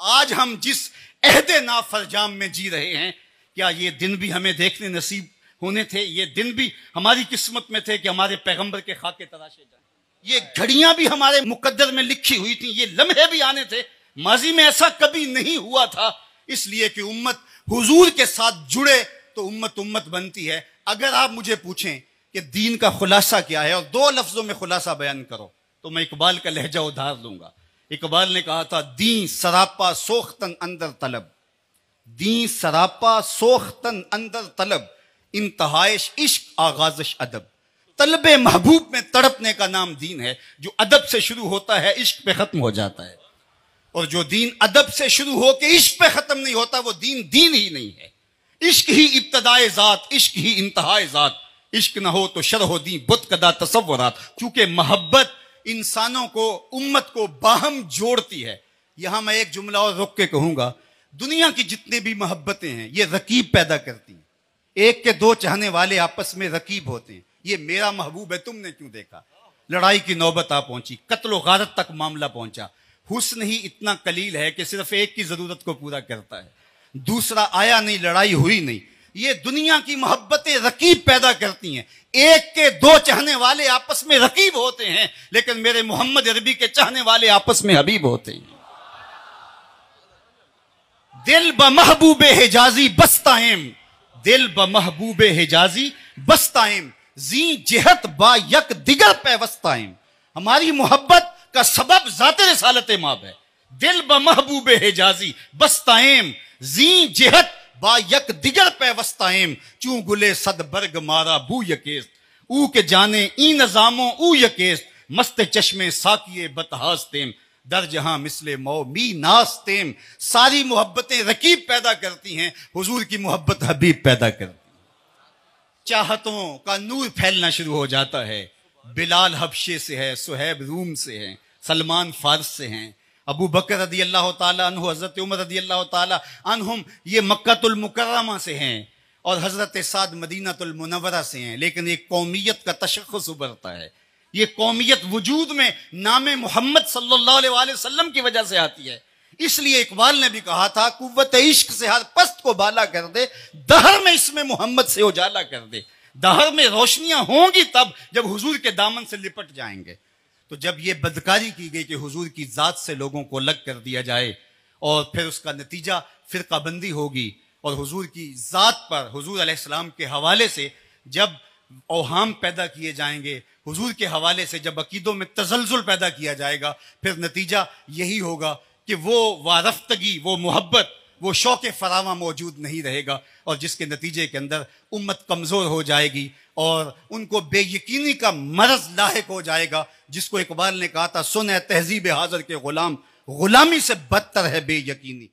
आज हम जिस अहद नाफरजाम में जी रहे हैं क्या ये दिन भी हमें देखने नसीब होने थे ये दिन भी हमारी किस्मत में थे कि हमारे पैगंबर के खाके तराशे जाए ये घड़ियां भी हमारे मुकद्दर में लिखी हुई थी ये लम्हे भी आने थे माजी में ऐसा कभी नहीं हुआ था इसलिए कि उम्मत हुजूर के साथ जुड़े तो उम्मत उम्मत बनती है अगर आप मुझे पूछें कि दीन का खुलासा क्या है और दो लफ्जों में खुलासा बयान करो तो मैं इकबाल का लहजा उधार लूंगा इकबाल ने कहा था दी सरापा तन अंदर तलब दी सरापा तन अंदर तलब इंतहाइश इश्क आगाजश अदब तलब महबूब में तड़पने का नाम दीन है जो अदब से शुरू होता है इश्क पे ख़त्म हो जाता है और जो दीन अदब से शुरू होकर इश्क पे ख़त्म नहीं होता वो दीन दीन ही नहीं है इश्क ही इब्तदाए ज़ात इश्क ही इंतहाए ज़ात इश्क ना हो तो शर हो दी बुत कदा तस्वुरात क्योंकि मोहब्बत इंसानों को उम्मत को बाहम जोड़ती है यहां मैं एक जुमला और रुक के कहूंगा दुनिया की जितने भी मोहब्बतें हैं ये रकीब पैदा करती हैं एक के दो चाहने वाले आपस में रकीब होते हैं ये मेरा महबूब है तुमने क्यों देखा लड़ाई की नौबत आ पहुंची कत्लो गारत तक मामला पहुंचा हुस्न ही इतना कलील है कि सिर्फ एक की जरूरत को पूरा करता है दूसरा आया नहीं लड़ाई हुई नहीं ये दुनिया की मोहब्बतें रकीब पैदा करती हैं एक के दो चाहने वाले आपस में रकीब होते हैं लेकिन मेरे मोहम्मद अरबी के चाहने वाले आपस में हबीब होते हैं दिल ब महबूब हिजाजी बस्ताइम दिल ब महबूब हिजाजी बस्ताइम जी जेहत बा यक दिगर पैवस्ताइम हमारी मोहब्बत का सबब जाते रसालत माब है दिल ब महबूब हिजाजी बस्ताइम जी जेहत बायक दिगर पैवस्ताइम चूं गुले सदबर्ग मारा बू यकेस ऊ के जाने ई नज़ामो ऊ यकेस मस्त चश्मे साकिए बतहासतेम दर जहां मिसले मो मी नास्तेम सारी मोहब्बतें रकीब पैदा करती हैं हुजूर की मोहब्बत हबीब पैदा करती चाहतों का नूर फैलना शुरू हो जाता है बिलाल हबशे से है सुहैब रूम से है सलमान फारस से हैं अबू बकर रदी अल्लाह तु हज़रत उमर रदी अल्लाह तुम ये मक्तुलमकरमा से हैं और हज़रत साद मदीनातुलमनवरा से हैं लेकिन एक कौमियत का तशखस उभरता है ये कौमियत वजूद में नाम मोहम्मद सल्लाम की वजह से आती है इसलिए इकबाल ने भी कहा था कुत इश्क से हर पस्त को बाला कर दे दहर में इसमें मोहम्मद से उजाला कर दे दहर में रोशनियां होंगी तब जब हुजूर के दामन से लिपट जाएंगे तो जब ये बदकारी की गई कि हुजूर की ज़ात से लोगों को अलग कर दिया जाए और फिर उसका नतीजा फ़िरकाबंदी होगी और हुजूर की ज़ात पर हुजूर अलैहिस्सलाम के हवाले से जब ओहाम पैदा किए जाएंगे हुजूर के हवाले से जब अकीदों में तजलजुल पैदा किया जाएगा फिर नतीजा यही होगा कि वो वारफ्तगी वो मोहब्बत वो शौक फरावा मौजूद नहीं रहेगा और जिसके नतीजे के अंदर उम्मत कमज़ोर हो जाएगी और उनको बेयकीनी का मरज लाक हो जाएगा जिसको इकबाल ने कहा था सुन है तहजीब हाजर के ग़ुलाम ग़ुलामी से बदतर है बेयकीनी